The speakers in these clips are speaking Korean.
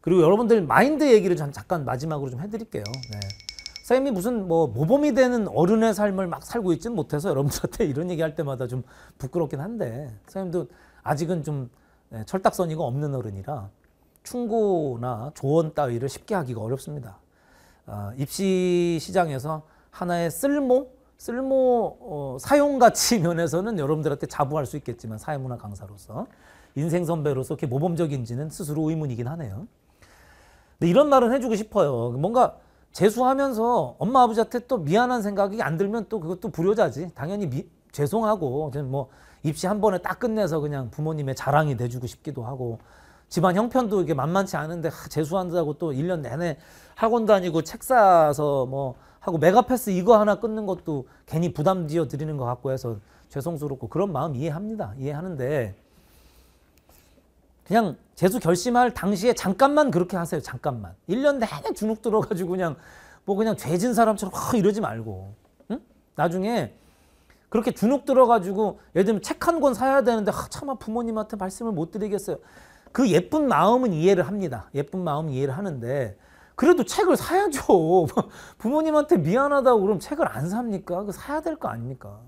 그리고 여러분들 마인드 얘기를 잠깐 마지막으로 좀 해드릴게요. 네. 쌤이 무슨 뭐 모범이 되는 어른의 삶을 막 살고 있진 못해서 여러분들한테 이런 얘기할 때마다 좀 부끄럽긴 한데 쌤도 아직은 좀 네, 철딱서니가 없는 어른이라 충고나 조언 따위를 쉽게 하기가 어렵습니다. 어, 입시 시장에서 하나의 쓸모, 쓸모 어, 사용 가치 면에서는 여러분들한테 자부할 수 있겠지만 사회문화 강사로서 인생 선배로서 이렇게 모범적인지는 스스로 의문이긴 하네요. 근데 이런 말은 해주고 싶어요. 뭔가 재수하면서 엄마 아버지한테 또 미안한 생각이 안 들면 또 그것도 불효자지. 당연히 미, 죄송하고 뭐 입시 한 번에 딱 끝내서 그냥 부모님의 자랑이 돼주고 싶기도 하고 집안 형편도 이게 만만치 않은데 재수한다고 또 1년 내내 학원 다니고 책 사서 뭐 하고 메가패스 이거 하나 끊는 것도 괜히 부담 지어 드리는 것 같고 해서 죄송스럽고 그런 마음 이해합니다. 이해하는데 그냥 재수 결심할 당시에 잠깐만 그렇게 하세요. 잠깐만. 1년 내내 주눅 들어가지고 그냥 뭐 그냥 죄진 사람처럼 확 이러지 말고 응? 나중에 그렇게 주눅 들어가지고 예를 들면 책 한 권 사야 되는데 아, 차마 부모님한테 말씀을 못 드리겠어요. 그 예쁜 마음은 이해를 합니다. 예쁜 마음 이해를 하는데 그래도 책을 사야죠. 부모님한테 미안하다고 그럼 책을 안 삽니까? 그 사야 될 거 아닙니까?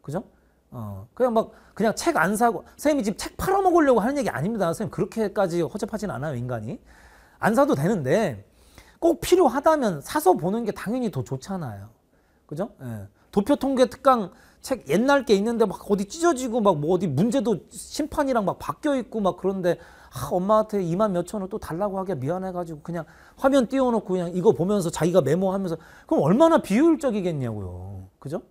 그죠? 어, 그냥 막 그냥 책 안 사고 선생님이 지금 책 팔아먹으려고 하는 얘기 아닙니다. 선생님 그렇게까지 허접하진 않아요 인간이. 안 사도 되는데 꼭 필요하다면 사서 보는 게 당연히 더 좋잖아요. 그죠? 예. 도표 통계 특강 책 옛날 게 있는데 막 어디 찢어지고 막 뭐 어디 문제도 심판이랑 막 바뀌어 있고 막 그런데 아, 엄마한테 2만 몇천 원 또 달라고 하기 미안해가지고 그냥 화면 띄워놓고 그냥 이거 보면서 자기가 메모하면서 그럼 얼마나 비효율적이겠냐고요. 그죠?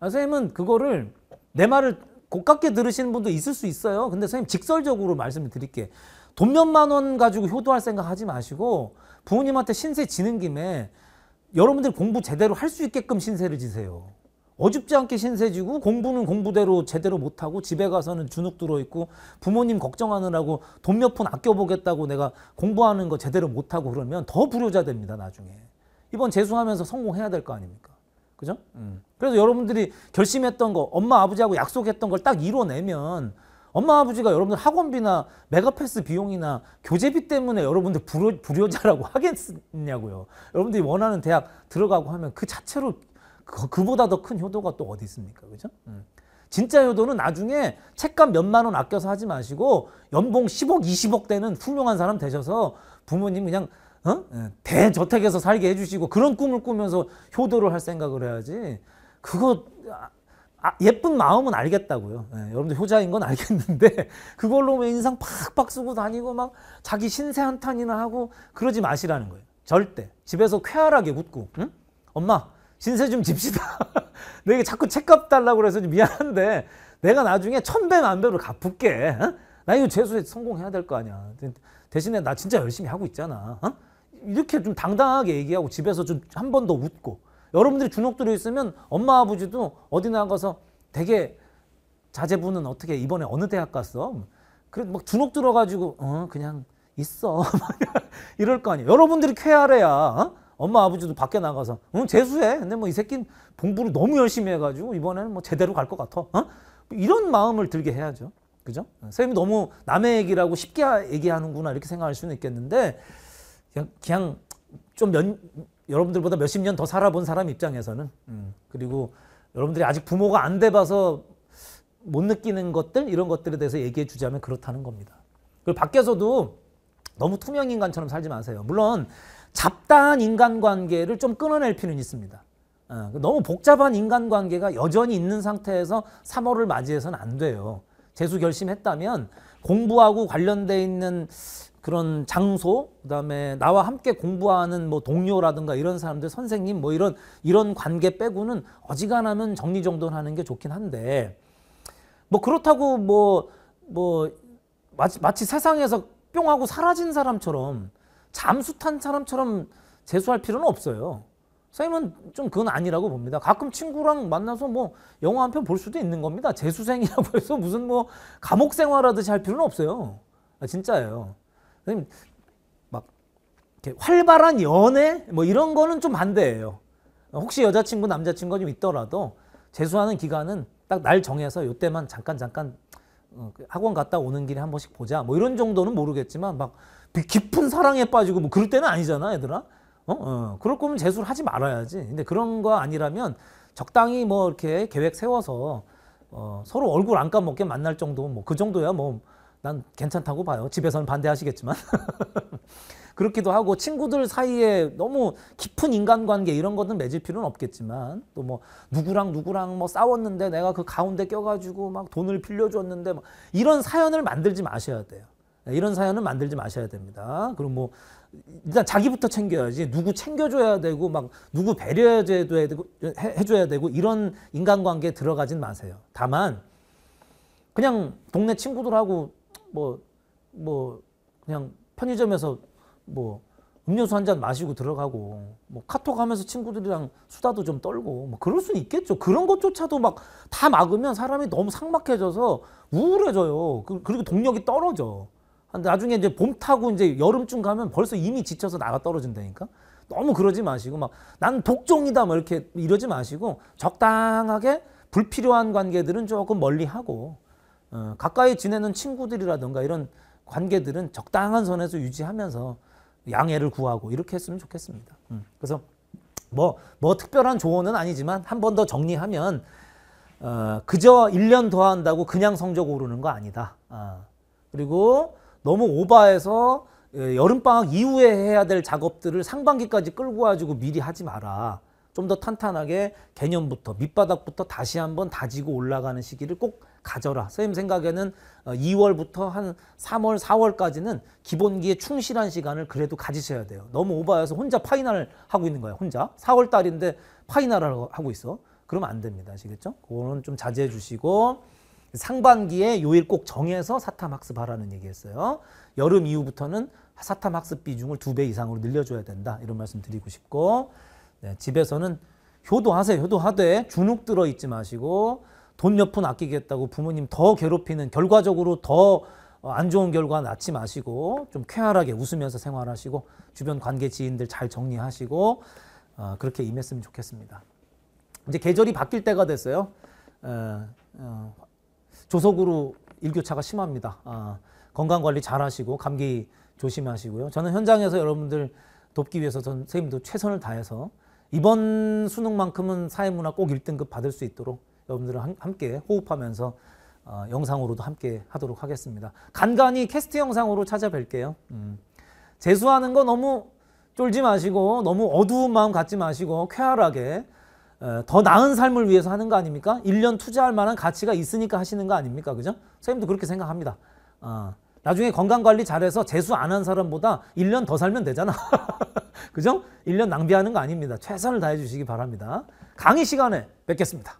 아, 선생님은 그거를 내 말을 곱깝게 들으시는 분도 있을 수 있어요. 근데 선생님 직설적으로 말씀을 드릴게. 요돈 몇 만 원 가지고 효도할 생각 하지 마시고 부모님한테 신세 지는 김에 여러분들 공부 제대로 할 수 있게끔 신세를 지세요. 어줍지 않게 신세지고 공부는 공부대로 제대로 못하고 집에 가서는 주눅 들어있고 부모님 걱정하느라고 돈 몇 푼 아껴보겠다고 내가 공부하는 거 제대로 못하고 그러면 더 불효자 됩니다 나중에. 이번 재수하면서 성공해야 될 거 아닙니까? 그죠? 음. 그래서 여러분들이 결심했던 거, 엄마 아버지하고 약속했던 걸 딱 이뤄내면 엄마 아버지가 여러분들 학원비나 메가패스 비용이나 교재비 때문에 여러분들 불효, 불효자라고 하겠냐고요. 여러분들이 원하는 대학 들어가고 하면 그 자체로 그, 보다 더 큰 효도가 또 어디 있습니까? 그죠? 음. 진짜 효도는 나중에 책값 몇만 원 아껴서 하지 마시고 연봉 10억, 20억 되는 훌륭한 사람 되셔서 부모님 그냥 어? 예, 대저택에서 살게 해주시고 그런 꿈을 꾸면서 효도를 할 생각을 해야지 그거 아, 아 예쁜 마음은 알겠다고요. 예, 여러분들 효자인 건 알겠는데 그걸로 왜 뭐 인상 팍팍 쓰고 다니고 막 자기 신세 한탄이나 하고 그러지 마시라는 거예요. 절대. 집에서 쾌활하게 웃고 응? 엄마 신세 좀 집시다. 내게 자꾸 책값 달라고 그래서 미안한데 내가 나중에 천배 만배로 갚을게. 어? 나 이거 재수에 성공해야 될 거 아니야. 대신에 나 진짜 열심히 하고 있잖아. 어? 이렇게 좀 당당하게 얘기하고 집에서 좀 한 번 더 웃고 여러분들이 주눅들어 있으면 엄마 아버지도 어디 나가서 되게 자제분은 어떻게 이번에 어느 대학 갔어? 그래 막 주눅 들어가지고 어 그냥 있어 이럴 거 아니에요. 여러분들이 쾌활해야 어? 엄마 아버지도 밖에 나가서 응 재수해. 근데 뭐 이 새끼는 공부를 너무 열심히 해가지고 이번에는 뭐 제대로 갈 것 같아. 어? 뭐 이런 마음을 들게 해야죠. 그죠? 어, 선생님이 너무 남의 얘기라고 쉽게 얘기하는구나 이렇게 생각할 수는 있겠는데 그냥, 그냥 좀 몇, 여러분들보다 몇십 년 더 살아본 사람 입장에서는 음. 그리고 여러분들이 아직 부모가 안 돼봐서 못 느끼는 것들 이런 것들에 대해서 얘기해 주자면 그렇다는 겁니다. 그리고 밖에서도 너무 투명 인간처럼 살지 마세요. 물론 잡다한 인간관계를 좀 끊어낼 필요는 있습니다. 어, 너무 복잡한 인간관계가 여전히 있는 상태에서 3월을 맞이해서는 안 돼요. 재수 결심했다면 공부하고 관련돼 있는 그런 장소 그다음에 나와 함께 공부하는 뭐 동료라든가 이런 사람들 선생님 뭐 이런 이런 관계 빼고는 어지간하면 정리정돈하는 게 좋긴 한데 뭐 그렇다고 뭐뭐 뭐 마치, 마치 세상에서 뿅 하고 사라진 사람처럼 잠수탄 사람처럼 재수할 필요는 없어요. 선생님은 좀 그건 아니라고 봅니다. 가끔 친구랑 만나서 뭐 영화 한 편 볼 수도 있는 겁니다. 재수생이라고 해서 무슨 뭐 감옥 생활하듯이 할 필요는 없어요. 아, 진짜예요. 선생님 막 이렇게 활발한 연애 뭐 이런 거는 좀 반대예요. 혹시 여자친구 남자친구가 좀 있더라도 재수하는 기간은 딱 날 정해서 요때만 잠깐 잠깐 어, 그 학원 갔다 오는 길에 한 번씩 보자 뭐 이런 정도는 모르겠지만 막 깊은 사랑에 빠지고 뭐 그럴 때는 아니잖아 얘들아 어? 어. 그럴 거면 재수를 하지 말아야지 근데 그런 거 아니라면 적당히 뭐 이렇게 계획 세워서 어, 서로 얼굴 안 까먹게 만날 정도 뭐그 정도야 뭐난 괜찮다고 봐요. 집에서는 반대하시겠지만. 그렇기도 하고 친구들 사이에 너무 깊은 인간관계 이런 것는 맺을 필요는 없겠지만 또 뭐 누구랑 누구랑 뭐 싸웠는데 내가 그 가운데 껴가지고 막 돈을 빌려줬는데 막 뭐 이런 사연을 만들지 마셔야 돼요. 네, 이런 사연은 만들지 마셔야 됩니다. 그럼 뭐 일단 자기부터 챙겨야지 누구 챙겨줘야 되고 막 누구 배려해줘야 되고 해줘야 되고 이런 인간관계에 들어가진 마세요. 다만 그냥 동네 친구들하고 뭐, 뭐, 그냥 편의점에서 뭐, 음료수 한 잔 마시고 들어가고, 뭐, 카톡 하면서 친구들이랑 수다도 좀 떨고, 뭐, 그럴 수 있겠죠. 그런 것조차도 막 다 막으면 사람이 너무 삭막해져서 우울해져요. 그, 그리고 동력이 떨어져. 나중에 이제 봄 타고 이제 여름쯤 가면 벌써 이미 지쳐서 나가 떨어진다니까? 너무 그러지 마시고 막 난 독종이다 막 이렇게 이러지 마시고 적당하게 불필요한 관계들은 조금 멀리하고 어, 가까이 지내는 친구들이라든가 이런 관계들은 적당한 선에서 유지하면서 양해를 구하고 이렇게 했으면 좋겠습니다. 음, 그래서 뭐, 뭐 특별한 조언은 아니지만 한 번 더 정리하면 어, 그저 1년 더 한다고 그냥 성적 오르는 거 아니다. 아, 그리고 너무 오바해서 예, 여름방학 이후에 해야 될 작업들을 상반기까지 끌고 가지고 미리 하지 마라. 좀더 탄탄하게 개념부터 밑바닥부터 다시 한번 다지고 올라가는 시기를 꼭 가져라. 선생님 생각에는 2월부터 어, 한 3월, 4월까지는 기본기에 충실한 시간을 그래도 가지셔야 돼요. 너무 오바해서 혼자 파이널 하고 있는 거야, 혼자. 4월 달인데 파이널을 하고 있어. 그러면 안 됩니다. 아시겠죠? 그거는 좀 자제해 주시고 상반기에 요일 꼭 정해서 사탐 학습하라는 얘기했어요. 여름 이후부터는 사탐 학습 비중을 2배 이상으로 늘려줘야 된다. 이런 말씀 드리고 싶고 네, 집에서는 효도하세요. 효도하되 주눅 들어 있지 마시고 돈 몇 푼 아끼겠다고 부모님 더 괴롭히는 결과적으로 더안 어, 좋은 결과 낳지 마시고 좀 쾌활하게 웃으면서 생활하시고 주변 관계 지인들 잘 정리하시고 어, 그렇게 임했으면 좋겠습니다. 이제 계절이 바뀔 때가 됐어요. 어, 어, 조석으로 일교차가 심합니다. 아, 건강 관리 잘 하시고 감기 조심하시고요. 저는 현장에서 여러분들 돕기 위해서 선생님도 최선을 다해서 이번 수능만큼은 사회문화 꼭 1등급 받을 수 있도록 여러분들은 함께 호흡하면서 어, 영상으로도 함께 하도록 하겠습니다. 간간히 캐스트 영상으로 찾아뵐게요. 음. 재수하는 거 너무 쫄지 마시고 너무 어두운 마음 갖지 마시고 쾌활하게 에, 어, 더 나은 삶을 위해서 하는 거 아닙니까? 1년 투자할 만한 가치가 있으니까 하시는 거 아닙니까? 그죠? 선생님도 그렇게 생각합니다. 어. 나중에 건강관리 잘해서 재수 안 한 사람보다 1년 더 살면 되잖아. 그죠? 1년 낭비하는 거 아닙니다. 최선을 다해 주시기 바랍니다. 강의 시간에 뵙겠습니다.